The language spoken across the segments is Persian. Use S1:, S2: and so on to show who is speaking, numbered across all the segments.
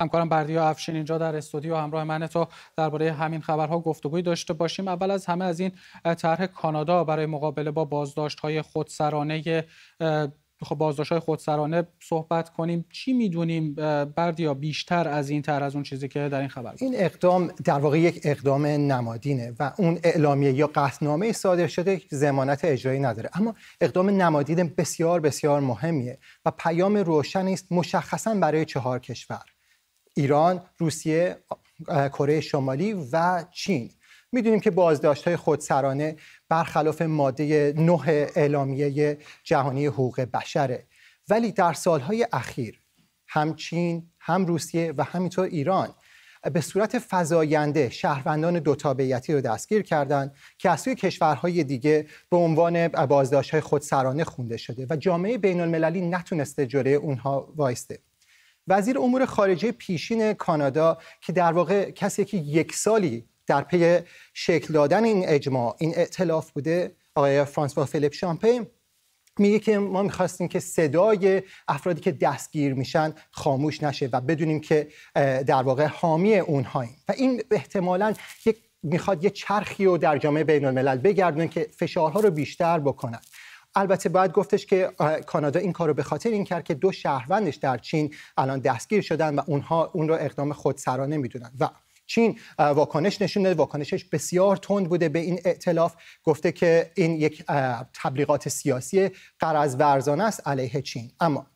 S1: همکارم بردیا افشین اینجا در استودیو همراه من تا درباره همین خبرها گفتگوی داشته باشیم اول از همه از این طرح کانادا برای مقابله با بازداشت های خودسرانه خب بازداشت های خودسرانه صحبت کنیم چی میدونیم بردیا بیشتر از این طرح از اون چیزی که در این خبر
S2: این اقدام در واقع یک اقدام نمادینه و اون اعلامیه یا قطنامه صادر شده زمانت اجرایی نداره اما اقدام نمادین بسیار بسیار مهمیه و پیام روشن است مشخصا برای چهار کشور ایران، روسیه، کره شمالی و چین میدونیم که بازداشت های خودسرانه برخلاف ماده نه اعلامیه جهانی حقوق بشره ولی در سالهای اخیر هم چین، هم روسیه و همینطور ایران به صورت فزاینده شهروندان دو تابعیتی رو دستگیر کردند که از سوی کشورهای دیگه به عنوان بازداشت های خودسرانه خونده شده و جامعه بین المللی نتونسته جلوی اونها وایسته وزیر امور خارجه پیشین کانادا که در واقع کسی که یک سالی در پی شکل دادن این اجماع این اعتلاف بوده آقای فرانسوا فیلیپ شامپین میگه که ما میخواستیم که صدای افرادی که دستگیر میشن خاموش نشه و بدونیم که در واقع حامی اونهاییم و این احتمالا یک میخواد یه چرخی رو در جامعه بین الملل بگردونه که فشارها رو بیشتر بکنن البته باید گفتش که کانادا این کار رو به خاطر این کرد که دو شهروندش در چین الان دستگیر شدن و اونها اون رو اقدام خودسرانه میدونن و چین واکنش نشون داده واکنشش بسیار تند بوده به این ائتلاف گفته که این یک تبلیغات سیاسی قرض ورزانه است علیه چین اما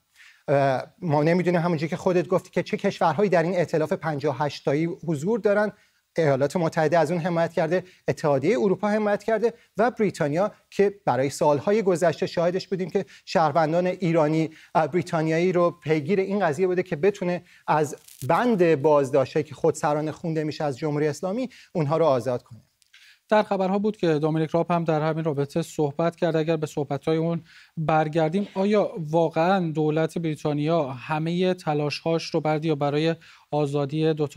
S2: ما نمیدونیم همونجوری که خودت گفتی که چه کشورهایی در این ائتلاف 58 تایی حضور دارن ایالات متحده از اون حمایت کرده اتحادیه اروپا حمایت کرده و بریتانیا که برای سالهای گذشته شاهدش بودیم که شهروندان ایرانی بریتانیایی رو پیگیر این قضیه بوده که بتونه از بند بازداشته که سران خونده میشه از جمهوری اسلامی اونها رو آزاد کنه
S1: در خبرها بود که دومینیک راب هم در همین رابطه صحبت کرد اگر به صحبتهای اون برگردیم آیا واقعا دولت بریتانیا همه تلاشهاش رو بردی یا برای آزادی دو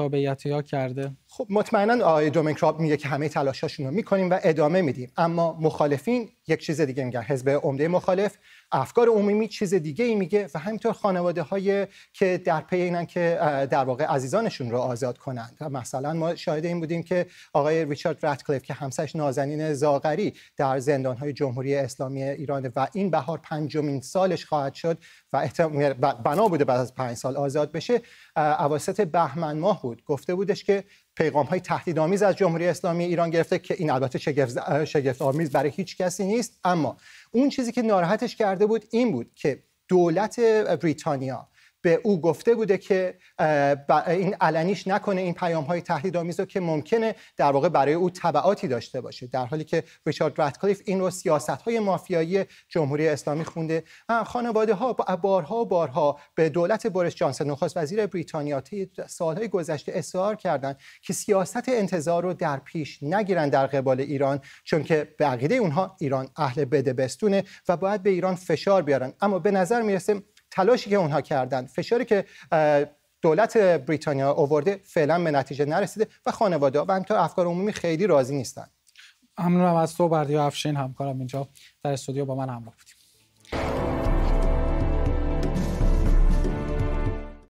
S1: ها کرده
S2: خب مطمئنا آقای دومینیک راب میگه که همه تلاشاشون رو میکنیم و ادامه میدیم اما مخالفین یک چیز دیگه میگن حزب عمده مخالف افکار عمومی چیز دیگه ای میگه و همینطور خانواده های که در پی اینن که در واقع عزیزانشون رو آزاد کنند مثلا ما شاهد این بودیم که آقای ریچارد راتکلیف که همسرش نازنین زاغری در های جمهوری اسلامی ایران و این بهار پنجمین سالش خواهد شد و بنا بوده بعد از پنج سال آزاد بشه اواسط بهمن ماه بود گفته بودش که پیغام های تهدیدآمیز از جمهوری اسلامی ایران گرفته که این البته شگفت, برای هیچ کسی نیست اما اون چیزی که ناراحتش کرده بود این بود که دولت بریتانیا به او گفته بوده که این علنیش نکنه این پیام های تهدیدآمیز رو که ممکنه در واقع برای او تبعاتی داشته باشه در حالی که ریچارد ردکلیف این رو سیاست های مافیایی جمهوری اسلامی خونده خانواده ها بارها بارها به دولت بوریس جانسون نخست وزیر بریتانیا طی سالهای گذشته اصرار کردند که سیاست انتظار رو در پیش نگیرن در قبال ایران چون که به عقیده اونها ایران اهل بدبستونه و باید به ایران فشار بیارن اما به نظر میرسه تلاشی که اونها کردن فشاری که دولت بریتانیا آورده فعلا به نتیجه نرسیده و خانواده و همینطور افکار عمومی خیلی راضی نیستن
S1: ممنونم از تو و افشین همکارم اینجا در استودیو با من همراه بودیم